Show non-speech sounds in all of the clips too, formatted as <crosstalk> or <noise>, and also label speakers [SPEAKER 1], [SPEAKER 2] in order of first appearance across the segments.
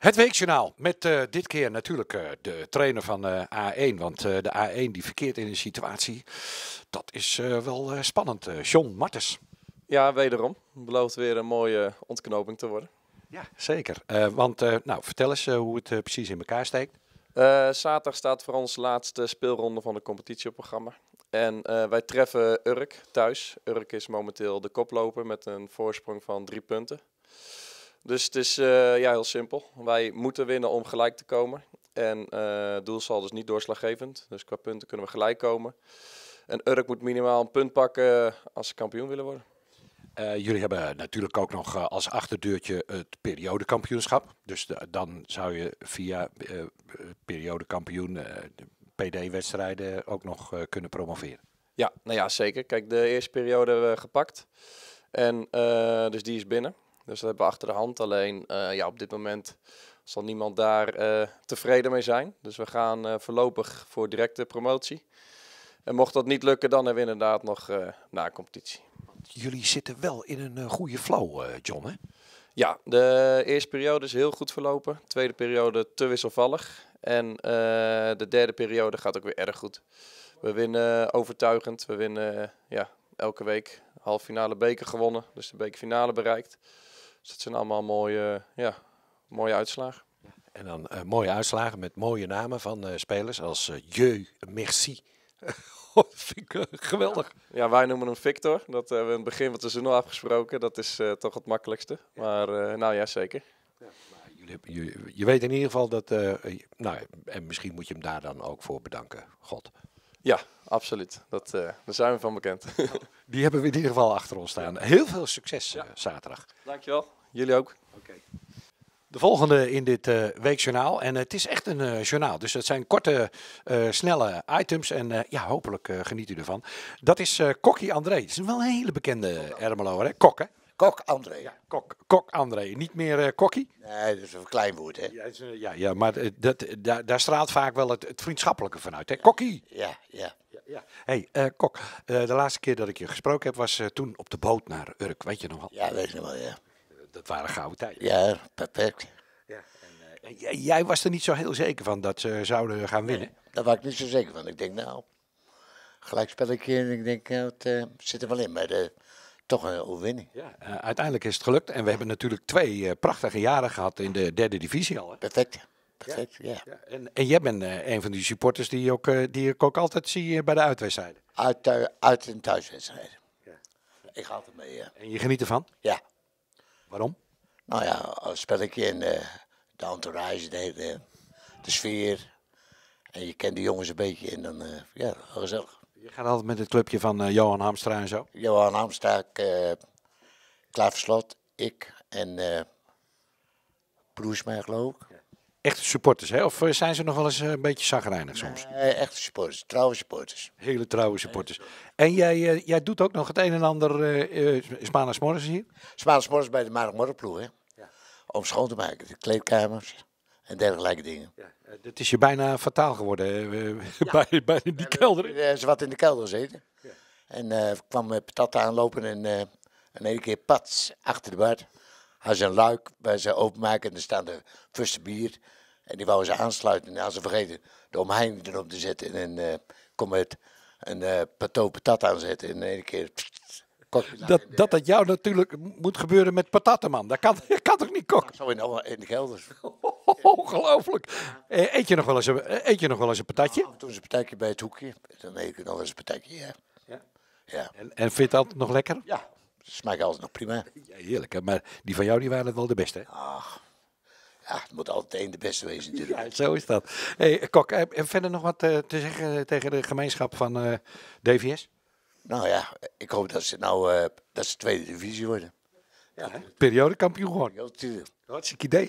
[SPEAKER 1] Het Weekjournaal met eh, dit keer natuurlijk eh, de trainer van uh, eh, A1. Want de A1 die verkeert in een situatie. Dat is wel spannend. John Martens.
[SPEAKER 2] Ja, wederom. Belooft weer een mooie ontknoping te worden. Ja,
[SPEAKER 1] zeker. want nou, vertel eens hoe het precies
[SPEAKER 2] in elkaar steekt. zaterdag staat voor ons laatste speelronde van het competitieprogramma. En wij treffen Urk thuis. Urk is momenteel de koploper met een voorsprong van drie punten. Dus het is eh, ja, heel simpel. Wij moeten winnen om gelijk te komen. En eh, het zal dus niet doorslaggevend. Dus qua punten kunnen we gelijk komen. En Urk moet minimaal een punt pakken eh, als ze kampioen willen worden. jullie hebben
[SPEAKER 1] natuurlijk ook nog als achterdeurtje het periodekampioenschap. Dus dan zou je via uh, periodekampioen PD-wedstrijden ook nog kunnen promoveren.
[SPEAKER 2] Ja, nou ja, zeker. Kijk, de eerste periode hebben we gepakt. En dus die is binnen. Dus dat hebben we achter de hand. Alleen eh, ja, op dit moment zal niemand daar eh, tevreden mee zijn. Dus we gaan eh, voorlopig voor directe promotie. En mocht dat niet lukken, dan hebben we inderdaad nog na competitie.
[SPEAKER 1] Jullie zitten wel in een goede flow, John, hè?
[SPEAKER 2] Ja, de eerste periode is heel goed verlopen. tweede periode te wisselvallig. En de derde periode gaat ook weer erg goed. We winnen overtuigend. We winnen ja, elke week Halffinale beker gewonnen. Dus de bekerfinale bereikt. Dus dat zijn allemaal mooie, ja, mooie uitslagen.
[SPEAKER 1] En dan eh, mooie uitslagen met mooie namen van eh, spelers als uh, Jeu, Merci. <laughs>
[SPEAKER 2] Oh, vind ik geweldig. Ja, wij noemen hem Victor. Dat hebben we in het begin van het seizoen al afgesproken. Dat is toch het makkelijkste. Maar nou ja, zeker.
[SPEAKER 1] jullie, je, je, weet in ieder geval dat... nou, en misschien moet je hem daar dan ook voor bedanken, God.
[SPEAKER 2] Ja, absoluut.
[SPEAKER 1] Dat, eh, daar zijn we van bekend. <laughs> Die hebben we in ieder geval achter ons staan. Heel veel succes eh, zaterdag.
[SPEAKER 2] Dankjewel. Jullie ook.
[SPEAKER 1] De volgende in dit uh, weekjournaal. En het is echt een journaal. Dus het zijn korte, snelle items. En ja, hopelijk geniet u ervan. Dat is Kokkie André. Het is wel een hele bekende Ermelo, hè? Kok, hè? Kok André. Ja, kok, kok André. Niet meer eh, kokkie?
[SPEAKER 3] Nee, dat is een klein woord, hè? Ja, is, eh, ja, ja,
[SPEAKER 1] maar eh, dat, daar, straalt vaak wel het, vriendschappelijke van uit, hè? Kokkie!
[SPEAKER 3] Ja, ja. ja, ja.
[SPEAKER 1] hey, Kok, de laatste keer dat ik je gesproken heb was toen op de boot naar Urk, weet je nog wel? Ja, weet je nog wel, ja.
[SPEAKER 3] Dat waren gouden tijden. Ja, perfect.
[SPEAKER 1] Ja. En, jij was er
[SPEAKER 3] niet zo heel zeker van dat ze zouden gaan winnen? daar was ik niet zo zeker van. Ik denk, nou, gelijk spel Ik denk, nou, het zit er wel in maar de toch een overwinning. Ja, eh, uiteindelijk
[SPEAKER 1] is het gelukt. En we hebben natuurlijk twee eh, prachtige jaren gehad in de derde divisie al. Perfect.
[SPEAKER 3] Perfect, ja. ja. ja. En,
[SPEAKER 1] en, jij bent eh, een van die supporters die, ook, die ik ook altijd zie bij de uitwedstrijden.
[SPEAKER 3] Uit, uit en thuiswedstrijden. Ja. Ik ga altijd mee, En je geniet ervan? Ja. Waarom? Nou ja, als spelletje in de entourage, de, de, de, sfeer. En je kent de jongens een beetje en dan, ja, gezellig. Je
[SPEAKER 1] gaat altijd met het clubje van eh, Johan Hamstra en zo?
[SPEAKER 3] Johan Hamstra, uh, ik en uh, eh, Ploesma geloof ik.
[SPEAKER 1] Echte supporters, hè? Of zijn ze nog wel eens een beetje zagrijnig soms?
[SPEAKER 3] Nee, echte supporters, trouwe supporters. Hele trouwe supporters. En jij, jij doet ook nog het een en ander uh, Morris hier? Smaandagsmorgens bij de Maandagmorgenploeg, hè? Ja. Om schoon te maken, de kleedkamers en dergelijke dingen. Ja,
[SPEAKER 1] het eh, is je bijna fataal geworden <laughs>
[SPEAKER 3] bij, bij die kelder. Ze ze wat in de kelder zitten Ja. En eh, kwam kwam eh, patat aanlopen en uh, een keer pats achter de bar. Had ze een luik waar ze openmaken en er staan de fuste bier. En die wouden ze aansluiten. En als ze vergeten de omheining erop te zetten en uh, kom het een uh, patat patat aanzetten. En een keer <laughs> dat, dat dat jou natuurlijk moet gebeuren met man. Dat kan, <laughs> dat kan toch niet, kok? Zo in, in de kelder. <laughs> Ongelooflijk. Eh, eet je nog wel eens een, eh, eet je nog wel eens een patatje? Nou, Toen is een patatje bij het hoekje. Dan eet ik nog eens een patatje, ja. ja. ja. En, en vindt altijd nog lekker? Ja, smaakt altijd nog prima. Ja, heerlijk, hè? maar die van jou die waren wel de beste, hè? Ach. Ja, het moet altijd één de beste wezen natuurlijk. Ja, zo is
[SPEAKER 1] dat. Hey, Kok, en verder nog wat eh, te zeggen tegen de gemeenschap van
[SPEAKER 3] DVS? Nou ja, ik hoop dat ze nou dat ze tweede divisie worden. Ja, Periodekampioen gewoon. Ja, natuurlijk. Hartstikke idee.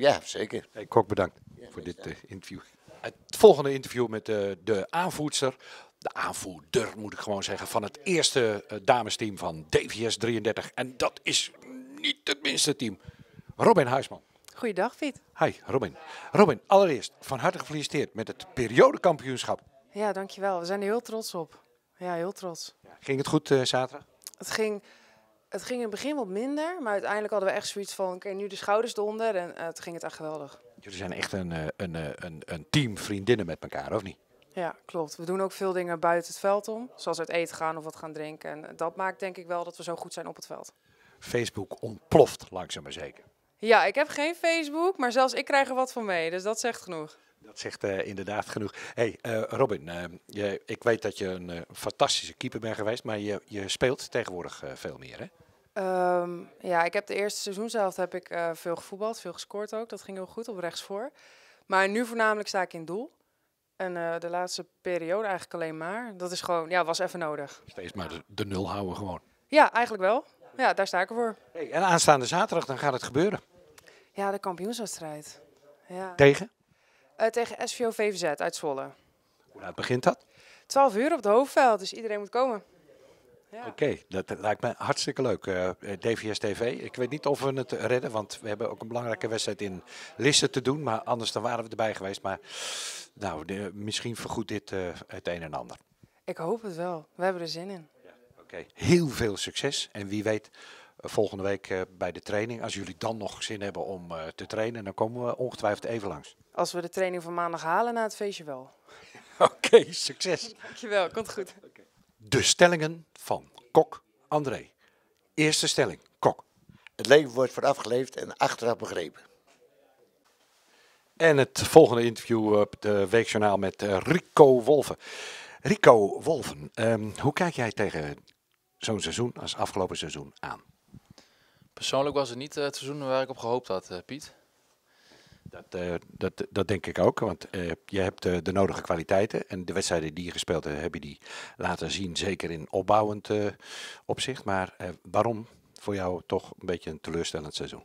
[SPEAKER 3] Ja, zeker. Hey, Kok, bedankt voor
[SPEAKER 1] dit eh, interview. Het volgende interview met eh, de aanvoedster, de aanvoerder moet ik gewoon zeggen, van het eerste eh, damesteam van DVS 33. En dat is niet het minste team. Robin Huisman.
[SPEAKER 4] Goeiedag, Piet.
[SPEAKER 1] Hi, Robin. Robin, allereerst van harte gefeliciteerd met het periodekampioenschap.
[SPEAKER 4] Ja, dankjewel. We zijn er heel trots op. Ja, heel trots. Ja,
[SPEAKER 1] ging het goed zaterdag?
[SPEAKER 4] Het ging het ging in het begin wat minder, maar uiteindelijk hadden we echt zoiets van, oké, nu de schouders eronder en eh, het ging het echt geweldig.
[SPEAKER 1] Jullie zijn echt een, eh, een, eh, een, een team vriendinnen met elkaar, of niet?
[SPEAKER 4] Ja, klopt. We doen ook veel dingen buiten het veld om, zoals uit eten gaan of wat gaan drinken. En dat maakt denk ik wel dat we zo goed zijn op het veld.
[SPEAKER 1] Facebook ontploft langzaam maar zeker.
[SPEAKER 4] Ja, ik heb geen Facebook, maar zelfs ik krijg er wat van mee, dus dat zegt genoeg.
[SPEAKER 1] Dat zegt eh, inderdaad genoeg. hey, eh, Robin, eh, ik weet dat je een fantastische keeper bent geweest, maar je, je speelt tegenwoordig veel meer, hè?
[SPEAKER 4] Ehm, ja, ik heb de eerste seizoen zelf heb ik, veel gevoetbald, veel gescoord ook. Dat ging heel goed op rechtsvoor. voor. Maar nu voornamelijk sta ik in doel. En de laatste periode eigenlijk alleen maar. Dat is gewoon, ja, was even nodig.
[SPEAKER 1] Steeds maar de, nul houden gewoon.
[SPEAKER 4] Ja, eigenlijk wel. Ja, daar sta ik ervoor. Hey, en
[SPEAKER 1] aanstaande zaterdag, dan gaat het gebeuren.
[SPEAKER 4] Ja, de kampioenswedstrijd. Ja. Tegen? Eh, tegen SVO VVZ uit Zwolle.
[SPEAKER 1] Hoe laat begint dat?
[SPEAKER 4] 12 uur op het hoofdveld, dus iedereen moet komen. Ja.
[SPEAKER 1] Oké, dat lijkt me hartstikke leuk. Eh, eh, DVS TV, ik weet niet of we het redden, want we hebben ook een belangrijke wedstrijd in Lisse te doen. Maar anders dan waren we erbij geweest. Maar nou, misschien vergoed dit het een en ander.
[SPEAKER 4] Ik hoop het wel. We hebben er zin in. Ja, Oké,
[SPEAKER 1] heel veel succes. En wie weet volgende week eh, bij de training. Als jullie dan nog zin hebben om eh, te trainen, dan komen we ongetwijfeld even langs.
[SPEAKER 4] Als we de training van maandag halen na het feestje wel. <laughs>
[SPEAKER 1] Oké, succes. <laughs>
[SPEAKER 4] Dankjewel, komt goed.
[SPEAKER 3] De stellingen van Kok André. Eerste stelling, Kok. Het leven wordt voorafgeleefd en achteraf begrepen. En het
[SPEAKER 1] volgende interview op de Weekjournaal met eh, Rico Wolven. Rico Wolven, ehm, hoe kijk jij tegen zo'n seizoen als afgelopen seizoen aan?
[SPEAKER 5] Persoonlijk was het niet eh, het seizoen waar ik op gehoopt had, eh, Piet.
[SPEAKER 1] Dat, eh, dat, dat denk ik ook, want je hebt de nodige kwaliteiten. En de wedstrijden die je gespeeld hebt, heb je die laten zien, zeker in opbouwend opzicht. Maar waarom voor jou toch een beetje een teleurstellend seizoen?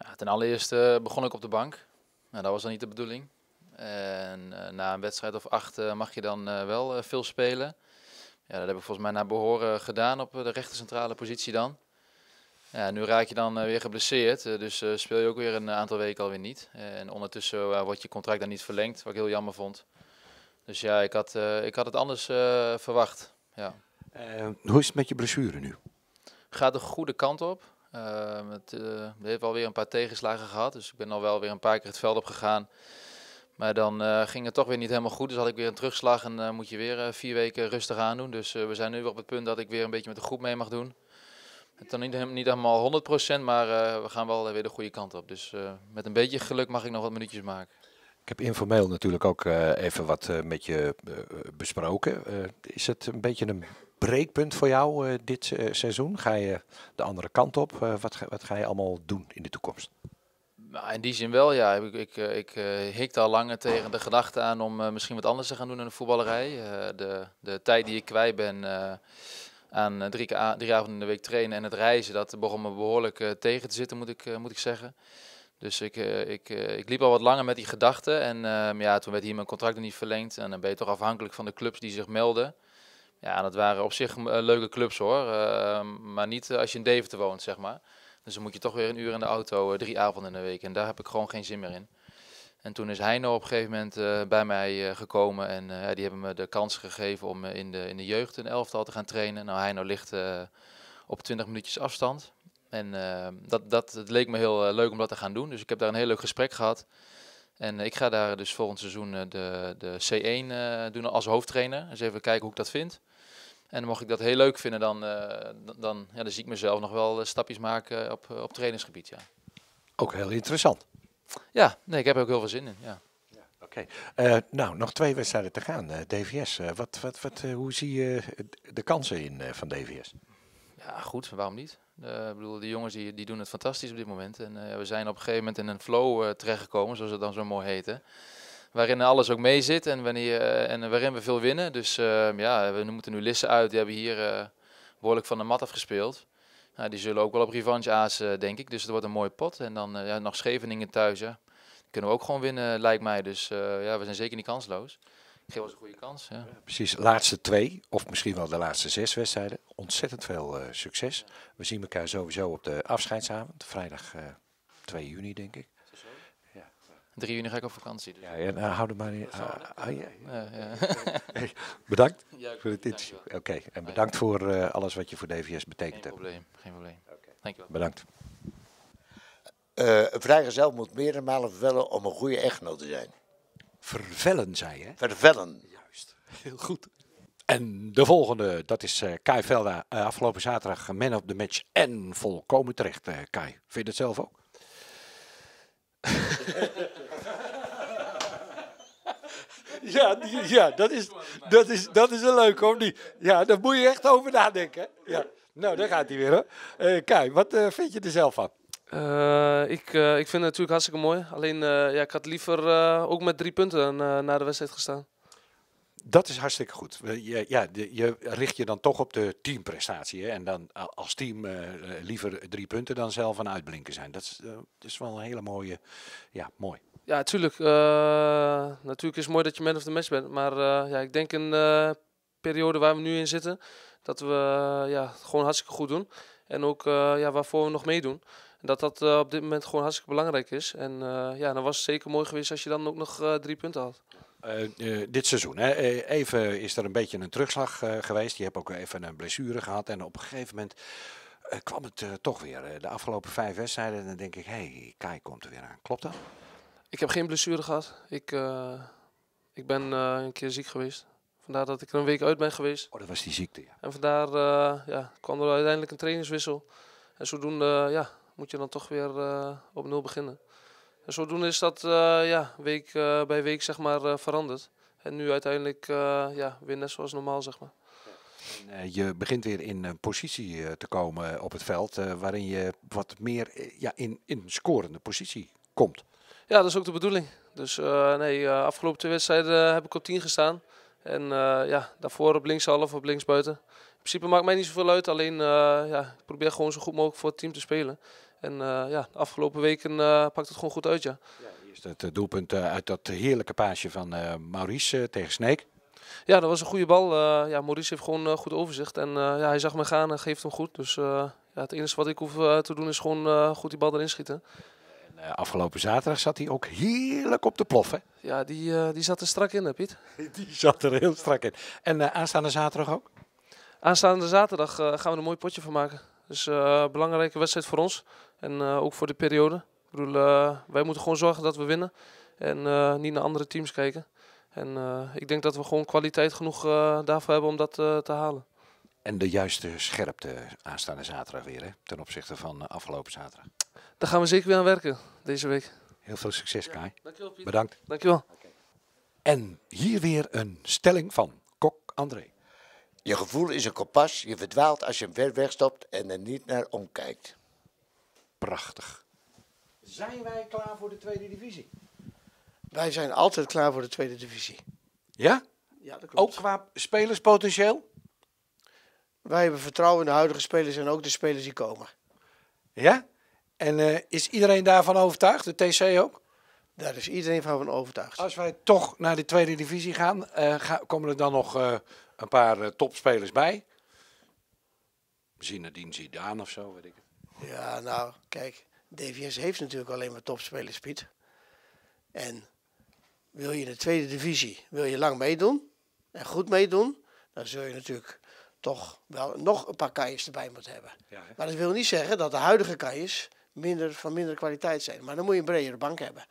[SPEAKER 5] Ja, ten allereerste begon ik op de bank. Nou, dat was dan niet de bedoeling. En na een wedstrijd of acht mag je dan wel veel spelen. Ja, dat heb ik volgens mij naar behoren gedaan op de rechtercentrale positie dan. Ja, nu raak je dan eh, weer geblesseerd, eh, dus eh, speel je ook weer een aantal weken alweer niet. En ondertussen wordt je contract dan niet verlengd, wat ik heel jammer vond. Dus ja, ik had, ik had het anders verwacht. Ja. Ehm,
[SPEAKER 1] hoe is het met je blessure nu?
[SPEAKER 5] Gaat de goede kant op. Ehm, we hebben uh, heeft alweer een paar tegenslagen gehad, dus ik ben al wel weer een paar keer het veld op gegaan. Maar dan ging het toch weer niet helemaal goed, dus had ik weer een terugslag en moet je weer vier weken rustig aan doen. Dus we zijn nu weer op het punt dat ik weer een beetje met de groep mee mag doen. Het dan niet, niet helemaal 100%, maar eh, we gaan wel weer de goede kant op. Dus eh, met een beetje geluk mag ik nog wat minuutjes maken.
[SPEAKER 1] Ik heb informeel natuurlijk ook eh, even wat met je besproken. is het een beetje een breekpunt voor jou dit seizoen? Ga je de andere kant op? wat, ga, wat ga je allemaal doen in de toekomst?
[SPEAKER 5] Nou, in die zin wel, ja. Ik, ik, ik hikte al langer tegen de gedachte aan om misschien wat anders te gaan doen in de voetballerij. de, de tijd die ik kwijt ben aan eh, drie, drie avonden in de week trainen en het reizen, dat begon me behoorlijk eh, tegen te zitten, moet ik, eh, moet ik zeggen. Dus ik, ik, ik liep al wat langer met die gedachten. En ehm, ja, toen werd hier mijn contract niet verlengd. En dan ben je toch afhankelijk van de clubs die zich melden. Ja, dat waren op zich leuke clubs hoor. Ehm, maar niet als je in Deventer woont, zeg maar. Dus dan moet je toch weer een uur in de auto, drie avonden in de week. En daar heb ik gewoon geen zin meer in. En toen is Heino op een gegeven moment eh, bij mij eh, gekomen en eh, die hebben me de kans gegeven om in, de, in de jeugd een elftal te gaan trainen. Nou, Heino ligt op 20 minuutjes afstand. En dat, dat het leek me heel leuk om dat te gaan doen. Dus ik heb daar een heel leuk gesprek gehad. En ik ga daar dus volgend seizoen de, de C1 doen als hoofdtrainer. Dus even kijken hoe ik dat vind. En mocht ik dat heel leuk vinden, dan, dan, ja, dan zie ik mezelf nog wel stapjes maken op, op trainingsgebied. Ja.
[SPEAKER 1] Ook heel interessant
[SPEAKER 5] ja, nee, ik heb er ook heel veel zin in. Ja. Oké,
[SPEAKER 1] eh, nou nog twee wedstrijden te gaan. Eh, DVS, eh, wat, wat, wat, hoe zie je de kansen in van DVS?
[SPEAKER 5] Ja, goed, waarom niet? ik bedoel, de jongens die, die doen het fantastisch op dit moment. En we zijn op een gegeven moment in een flow terechtgekomen, zoals het dan zo mooi heet. Waarin alles ook mee zit en, wanneer, en waarin we veel winnen. Dus ja, we moeten nu Lisse uit. Die hebben hier behoorlijk van de mat afgespeeld. Nou, die zullen ook wel op revanche aas, denk ik. Dus het wordt een mooie pot. En dan eh, ja, nog Scheveningen thuis, kunnen we ook gewoon winnen, lijkt mij. Dus eh, ja, we zijn zeker niet kansloos. Geef ons een goede kans. Ja.
[SPEAKER 1] Precies, laatste twee, of misschien wel de laatste zes wedstrijden. Ontzettend veel eh, succes. We zien elkaar sowieso op de afscheidsavond, vrijdag 2 juni, denk ik.
[SPEAKER 5] 3 juni ga ik op vakantie. Dus. Ja, ja nou, hou er maar in. Ah, ah, ja, ja. <laughs> Hey, bedankt voor dit interview. Oké, en ah, bedankt
[SPEAKER 1] voor eh, alles wat je voor DVS betekent geen Probleem, geen
[SPEAKER 3] probleem. Bedankt. Uh, een vrijgezel moet meerdere malen vervellen om een goede echtgenoot te zijn.
[SPEAKER 1] Vervellen, zei
[SPEAKER 3] je? Vervellen. Juist, heel
[SPEAKER 4] goed.
[SPEAKER 1] En de volgende, dat is eh, Kai Velda. afgelopen zaterdag man op de match en volkomen terecht, Kai. Vind je dat zelf ook? <laughs> ja, ja dat, is, dat, is, dat is een leuk hoor. Die, ja, daar moet je echt over nadenken. Ja. Nou, daar gaat hij weer hoor. Eh, Kai, wat eh, vind
[SPEAKER 6] je er zelf van? Eh, ik, ik vind het natuurlijk hartstikke mooi. Alleen, ja, ik had liever ook met drie punten naar de wedstrijd gestaan.
[SPEAKER 1] Dat is hartstikke goed. Je, ja, je richt je dan toch op de teamprestatie. Hè? En dan als team liever drie punten dan zelf een uitblinken zijn. Dat is, dat is wel een hele mooie. Ja, mooi.
[SPEAKER 6] Ja, tuurlijk. Eh, natuurlijk is het mooi dat je man of the match bent. Maar eh, ja, ik denk in de eh, periode waar we nu in zitten, dat we ja, gewoon hartstikke goed doen. En ook ja, waarvoor we nog meedoen. En dat dat op dit moment gewoon hartstikke belangrijk is. En ja, dan was het zeker mooi geweest als je dan ook nog drie punten had.
[SPEAKER 1] dit seizoen. Hè. Even is er een beetje een terugslag geweest. Je hebt ook even een blessure gehad. En op een gegeven moment kwam het toch weer. de afgelopen vijf wedstrijden. dan denk ik, hé, hey, Kai komt er weer aan. Klopt
[SPEAKER 6] dat? Ik heb geen blessure gehad. Ik, eh, ik ben eh, een keer ziek geweest. Vandaar dat ik er een week uit ben geweest. Oh, dat was die ziekte, ja. En vandaar eh, ja, kwam er uiteindelijk een trainingswissel. En zodoende ja, moet je dan toch weer op nul beginnen. En zodoende is dat ja, week bij week zeg maar, veranderd. En nu uiteindelijk ja, weer net zoals normaal, zeg maar.
[SPEAKER 1] En je begint weer in een positie te komen op het veld waarin je wat meer ja, in, in scorende positie komt.
[SPEAKER 6] Ja, dat is ook de bedoeling. Dus uh, nee, eh, afgelopen twee wedstrijden eh, heb ik op 10 gestaan. En ja, daarvoor op linkshalf, op linksbuiten. In principe maakt mij niet zoveel uit. Alleen ja, ik probeer gewoon zo goed mogelijk voor het team te spelen. En ja, de afgelopen weken pakt het gewoon goed uit, ja.
[SPEAKER 1] ja is het doelpunt uit dat heerlijke paasje van Maurice tegen Sneek.
[SPEAKER 6] Ja, dat was een goede bal. ja, Maurice heeft gewoon goed overzicht. En ja, hij zag me gaan en geeft hem goed. Dus ja, het enige wat ik hoef te doen is gewoon goed die bal erin schieten.
[SPEAKER 1] Eh, afgelopen zaterdag zat hij ook heerlijk op de plof.
[SPEAKER 6] Hè? <laughs> Ja, die, eh, die zat er strak in, hè, Piet? Die zat er heel strak in. En eh, aanstaande zaterdag ook? Aanstaande zaterdag gaan we een mooi potje van maken. Dus een belangrijke wedstrijd voor ons. En ook voor de periode. Ik bedoel, wij moeten gewoon zorgen dat we winnen. En niet naar andere teams kijken. En ik denk dat we gewoon kwaliteit genoeg daarvoor hebben om dat te halen.
[SPEAKER 1] En de juiste scherpte aanstaande zaterdag weer, hè? ten opzichte van eh, afgelopen zaterdag. Daar gaan we zeker weer aan werken deze week. Heel veel succes, Kai. Ja, dankjewel, Bedankt. Dankjewel. En hier weer een stelling van Kok
[SPEAKER 3] André. Je gevoel is een kompas. Je verdwaalt als je hem ver wegstopt en er niet naar omkijkt.
[SPEAKER 1] Prachtig. Zijn wij klaar voor de tweede divisie?
[SPEAKER 3] Wij zijn altijd klaar voor de tweede divisie. Ja? Ja, dat klopt. Ook qua spelerspotentieel? Wij hebben vertrouwen in de huidige spelers en ook de spelers die komen. Ja? En eh, is iedereen daarvan overtuigd? De TC ook? Daar is iedereen van
[SPEAKER 1] overtuigd. Als wij toch naar de tweede divisie gaan, eh, komen er dan nog eh, een paar topspelers bij? Zinedine Zidane of zo, weet ik
[SPEAKER 3] Ja, nou, kijk, DVS heeft natuurlijk alleen maar topspelers, Piet. En wil je in de tweede divisie, wil je lang meedoen en goed meedoen, dan zul je natuurlijk toch wel nog een paar kaaiers erbij moet hebben. maar dat wil niet zeggen dat de huidige kaaiers minder, van minder kwaliteit zijn. Maar dan moet je een bredere bank hebben.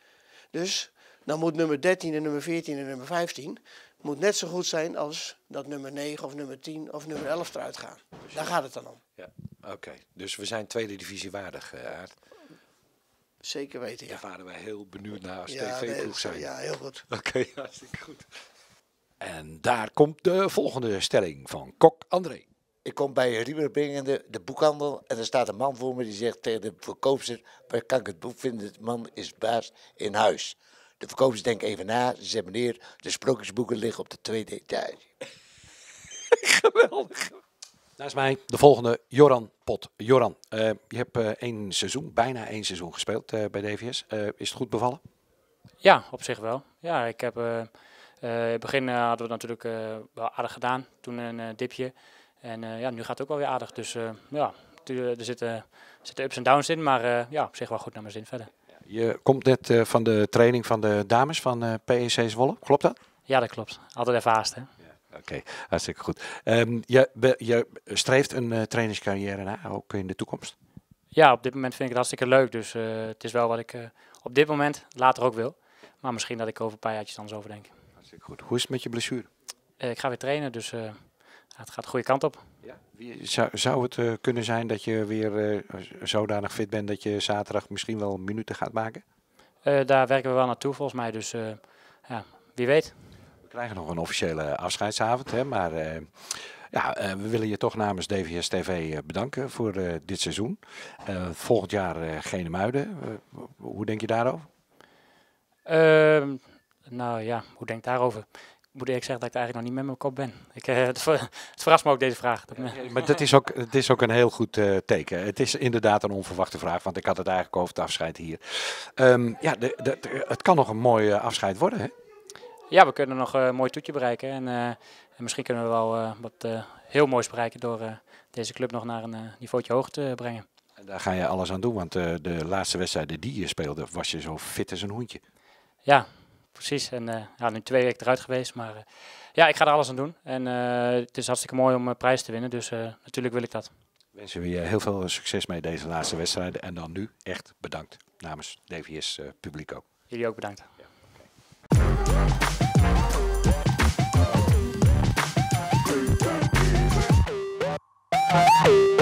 [SPEAKER 3] Dus dan moet nummer 13 en nummer 14 en nummer 15 moet net zo goed zijn als dat nummer 9 of nummer 10 of nummer 11 eruit gaan. Daar gaat het dan
[SPEAKER 7] om. Ja.
[SPEAKER 1] Oké, dus we zijn tweede divisie waardig, eh, Aard. Zeker weten, ja. Daar waren wij heel benieuwd naar als tv-ploeg zijn. Ja, heel goed.
[SPEAKER 7] Oké, okay, <laughs> hartstikke goed.
[SPEAKER 3] En daar komt de volgende stelling van Kok André. Ik kom bij Rieberbingen, de, de boekhandel, en er staat een man voor me die zegt tegen de verkoopster: Waar kan ik het boek vinden? De man is baas in huis. De verkoopster denkt even na. Ze zegt: Meneer, de sprookjesboeken liggen op de tweede etage. <laughs>
[SPEAKER 1] Geweldig. Naast mij de volgende, Joran Pot. Joran, eh, je hebt eh, één seizoen, bijna één seizoen gespeeld eh, bij DVS. is het goed bevallen?
[SPEAKER 7] Ja, op zich wel. Ja, ik heb eh, in het begin eh, hadden we het natuurlijk eh, wel aardig gedaan, toen een dipje. En ja, nu gaat het ook wel weer aardig. Dus ja, er zitten, zitten, ups en downs in, maar ja, op zich wel goed naar mijn zin verder.
[SPEAKER 1] Je komt net van de training van de dames van PEC Zwolle, klopt dat?
[SPEAKER 7] Ja, dat klopt. Altijd even haast, Oké,
[SPEAKER 1] hartstikke goed. Um, je, je, streeft een trainingscarrière na, ook in de toekomst?
[SPEAKER 7] Ja, op dit moment vind ik het hartstikke leuk. Dus het is wel wat ik op dit moment later ook wil. Maar misschien dat ik over een paar jaartjes anders over denk goed.
[SPEAKER 1] Hoe is het met je blessure?
[SPEAKER 7] Eh, ik ga weer trainen, dus eh, het gaat de goede kant op. Ja. Wie,
[SPEAKER 1] zou, het eh, kunnen zijn dat je weer zodanig fit bent dat je zaterdag misschien wel minuten gaat maken?
[SPEAKER 7] daar werken we wel naartoe volgens mij, dus ja, wie weet. We krijgen
[SPEAKER 1] nog een officiële afscheidsavond, hè, maar... Ja, we willen je toch namens DVS TV bedanken voor dit seizoen. volgend jaar geen muiden. hoe denk je daarover?
[SPEAKER 7] Ehm, nou ja, hoe denk ik daarover? Ik moet eerlijk zeggen dat ik eigenlijk nog niet met mijn kop ben. Ik, eh, <laughs> het, het, verrast me ook deze vraag. maar dat is
[SPEAKER 1] ook, het is ook een heel goed eh, teken. Het is inderdaad een onverwachte vraag, want ik had het eigenlijk over het afscheid hier. Ehm, ja, de, de, het kan nog een mooi eh, afscheid worden, hè?
[SPEAKER 7] Ja, we kunnen nog een mooi toetje bereiken. En, misschien kunnen we wel wat heel moois bereiken door deze club nog naar een niveautje hoog te brengen. daar ga
[SPEAKER 1] je alles aan doen, want de laatste wedstrijd die je speelde, was je zo fit als een hoentje.
[SPEAKER 7] Ja, precies. En eh, ja, nu twee weken eruit geweest, maar eh, ja, ik ga er alles aan doen. En eh, het is hartstikke mooi om prijs te winnen, dus natuurlijk wil ik dat. Wensen we je heel
[SPEAKER 1] veel succes mee deze laatste wedstrijden. En dan nu echt bedankt namens DVS Publico.
[SPEAKER 7] Jullie ook bedankt. Ja,